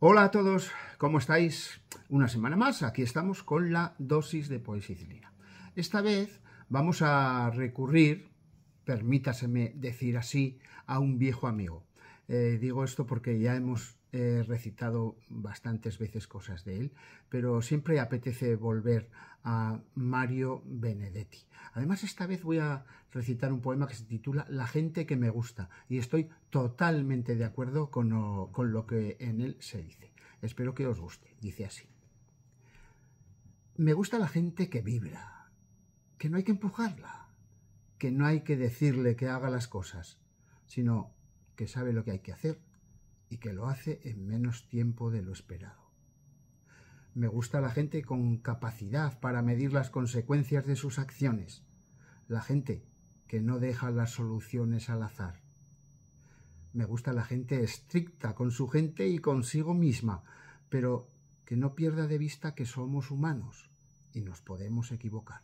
Hola a todos, ¿cómo estáis? Una semana más, aquí estamos con la dosis de poesicilina. Esta vez vamos a recurrir, permítaseme decir así, a un viejo amigo. Eh, digo esto porque ya hemos he recitado bastantes veces cosas de él, pero siempre apetece volver a Mario Benedetti. Además, esta vez voy a recitar un poema que se titula La gente que me gusta y estoy totalmente de acuerdo con lo, que en él se dice. Espero que os guste. Dice así. Me gusta la gente que vibra, que no hay que empujarla, que no hay que decirle que haga las cosas, sino que sabe lo que hay que hacer y que lo hace en menos tiempo de lo esperado. Me gusta la gente con capacidad para medir las consecuencias de sus acciones, la gente que no deja las soluciones al azar. Me gusta la gente estricta con su gente y consigo misma, pero que no pierda de vista que somos humanos y nos podemos equivocar.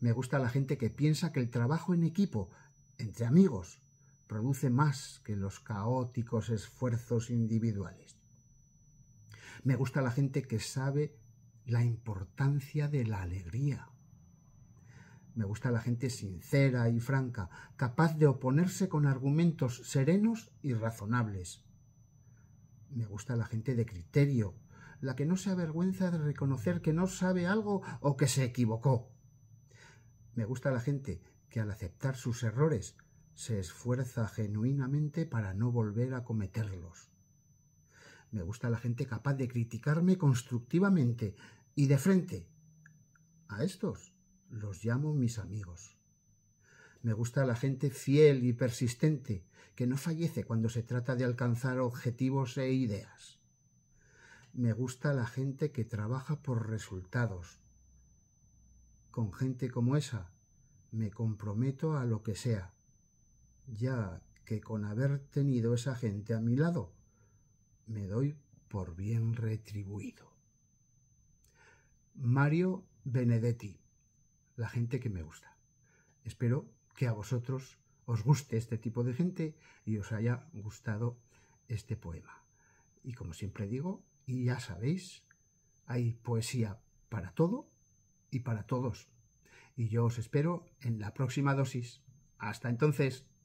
Me gusta la gente que piensa que el trabajo en equipo, entre amigos, produce más que los caóticos esfuerzos individuales. Me gusta la gente que sabe la importancia de la alegría. Me gusta la gente sincera y franca, capaz de oponerse con argumentos serenos y razonables. Me gusta la gente de criterio, la que no se avergüenza de reconocer que no sabe algo o que se equivocó. Me gusta la gente que al aceptar sus errores se esfuerza genuinamente para no volver a cometerlos. Me gusta la gente capaz de criticarme constructivamente y de frente. A estos los llamo mis amigos. Me gusta la gente fiel y persistente, que no fallece cuando se trata de alcanzar objetivos e ideas. Me gusta la gente que trabaja por resultados. Con gente como esa, me comprometo a lo que sea, ya que con haber tenido esa gente a mi lado, me doy por bien retribuido. Mario Benedetti, la gente que me gusta. Espero que a vosotros os guste este tipo de gente y os haya gustado este poema. Y como siempre digo, y ya sabéis, hay poesía para todo y para todos. Y yo os espero en la próxima dosis. Hasta entonces.